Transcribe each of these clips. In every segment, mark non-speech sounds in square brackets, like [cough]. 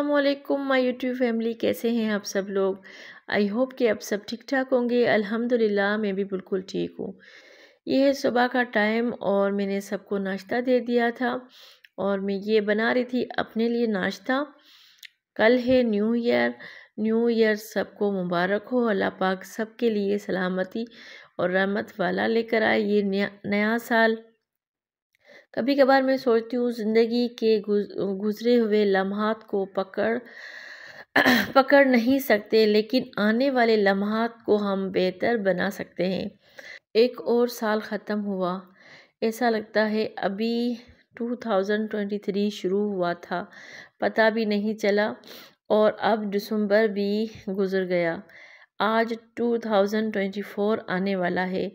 असलकुम my YouTube family कैसे हैं आप सब लोग आई होप कि आप सब ठीक ठाक होंगे अल्हम्दुलिल्लाह मैं भी बिल्कुल ठीक हूँ यह है सुबह का टाइम और मैंने सबको नाश्ता दे दिया था और मैं ये बना रही थी अपने लिए नाश्ता कल है न्यू ईयर न्यू ईयर सबको मुबारक हो अल्लाह पाक सबके लिए सलामती और रहमत वाला लेकर आए ये नया नया साल कभी कभार मैं सोचती हूँ ज़िंदगी के गुजरे हुए लम्हात को पकड़ [clears throat] पकड़ नहीं सकते लेकिन आने वाले लम्हात को हम बेहतर बना सकते हैं एक और साल ख़त्म हुआ ऐसा लगता है अभी 2023 शुरू हुआ था पता भी नहीं चला और अब दिसंबर भी गुज़र गया आज 2024 आने वाला है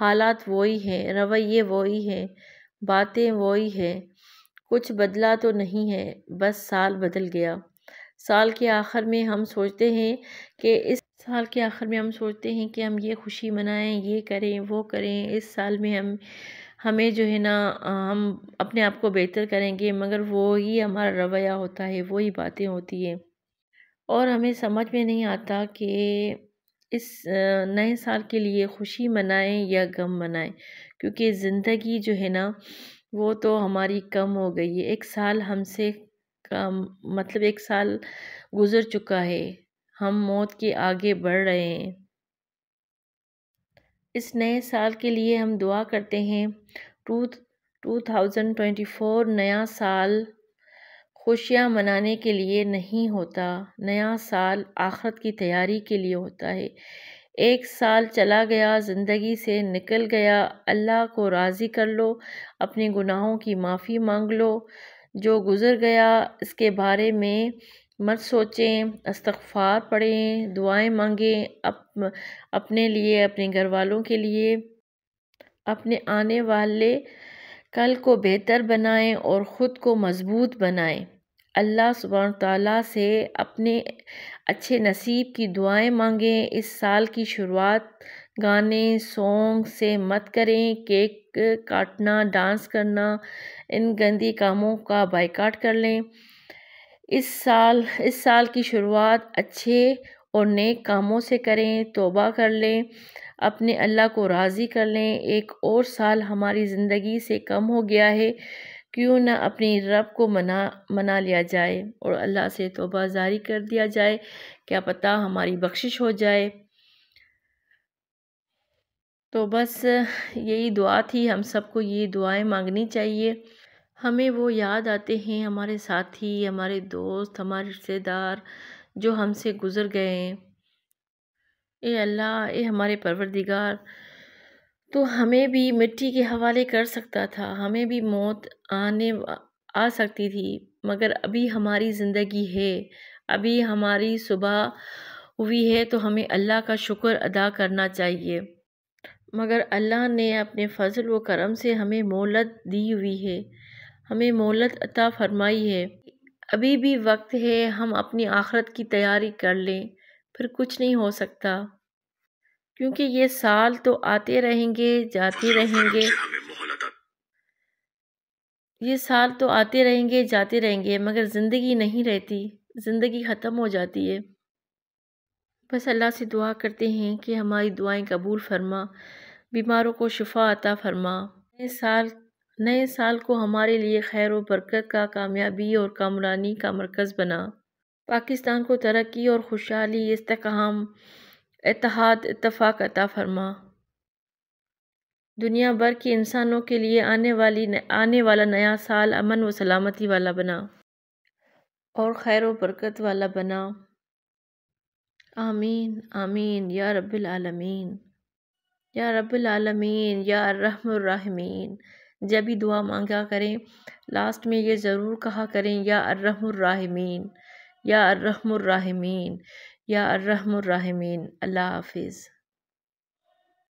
हालात वही हैं रवैये वही हैं बातें वही है कुछ बदला तो नहीं है बस साल बदल गया साल के आखिर में हम सोचते हैं कि इस साल के आखिर में हम सोचते हैं कि हम ये खुशी मनाएं ये करें वो करें इस साल में हम हमें जो है ना हम अपने आप को बेहतर करेंगे मगर वो ही हमारा रवैया होता है वही बातें होती हैं और हमें समझ में नहीं आता कि इस नए साल के लिए खुशी मनाएं या गम मनाएं क्योंकि ज़िंदगी जो है ना वो तो हमारी कम हो गई है एक साल हमसे कम मतलब एक साल गुज़र चुका है हम मौत के आगे बढ़ रहे हैं इस नए साल के लिए हम दुआ करते हैं to two thousand twenty four नया साल खुशियाँ मनाने के लिए नहीं होता नया साल आख़रत की तैयारी के लिए होता है एक साल चला गया ज़िंदगी से निकल गया अल्लाह को राज़ी कर लो अपने गुनाहों की माफ़ी मांग लो जो गुज़र गया इसके बारे में मत सोचें अस्तगफार पढ़ें दुआएं मांगें अप, अपने लिए अपने घर वालों के लिए अपने आने वाले कल को बेहतर बनाएं और ख़ुद को मज़बूत बनाएं अल्लाह सुबहान तआला से अपने अच्छे नसीब की दुआएं मांगें इस साल की शुरुआत गाने सॉन्ग से मत करें केक काटना डांस करना इन गंदी कामों का बाइकाट कर लें इस साल इस साल की शुरुआत अच्छे और नेक कामों से करें तोबा कर लें अपने अल्लाह को राज़ी कर लें एक और साल हमारी ज़िंदगी से कम हो गया है क्यों ना अपने रब को मना मना लिया जाए और अल्लाह से तोबा जारी कर दिया जाए क्या पता हमारी बख्शिश हो जाए तो बस यही दुआ थी हम सबको ये दुआएं मांगनी चाहिए हमें वो याद आते हैं हमारे साथी हमारे दोस्त हमारे रिश्तेदार जो हमसे गुज़र गए हैं ए अल्लाह ए हमारे परवरदिगार तो हमें भी मिट्टी के हवाले कर सकता था हमें भी मौत आने आ सकती थी मगर अभी हमारी ज़िंदगी है अभी हमारी सुबह हुई है तो हमें अल्लाह का शुक्र अदा करना चाहिए मगर अल्लाह ने अपने फजल व करम से हमें मोहलत दी हुई है हमें मोहलत अता फरमाई है अभी भी वक्त है हम अपनी आखरत की तैयारी कर लें फिर कुछ नहीं हो सकता क्योंकि ये साल तो आते रहेंगे जाते रहेंगे ये साल तो आते रहेंगे जाते रहेंगे मगर ज़िंदगी नहीं रहती ज़िंदगी ख़त्म हो जाती है बस अल्लाह से दुआ करते हैं कि हमारी दुआएं कबूल फरमा बीमारों को शिफा अता फरमा नए साल नए साल को हमारे लिए खैर व बरकत का कामयाबी और कामरानी का मरकज़ बना पाकिस्तान को तरक्की और खुशहाली इस्तेकाम इतिहाद इतफाक़ अता फरमा दुनिया भर के इंसानों के लिए आने वाली आने वाला नया साल अमन व सलामती वाला बना और खैर व बरकत वाला बना आमीन आमीन या रब्बिल आलमीन या रब्बिल आलमीन या रहमीन जब भी दुआ मांगा करें लास्ट में ये ज़रूर कहा करें या अर्रहमीन يا الرحم الراحمين يا الرحم الراحمين الله حافظ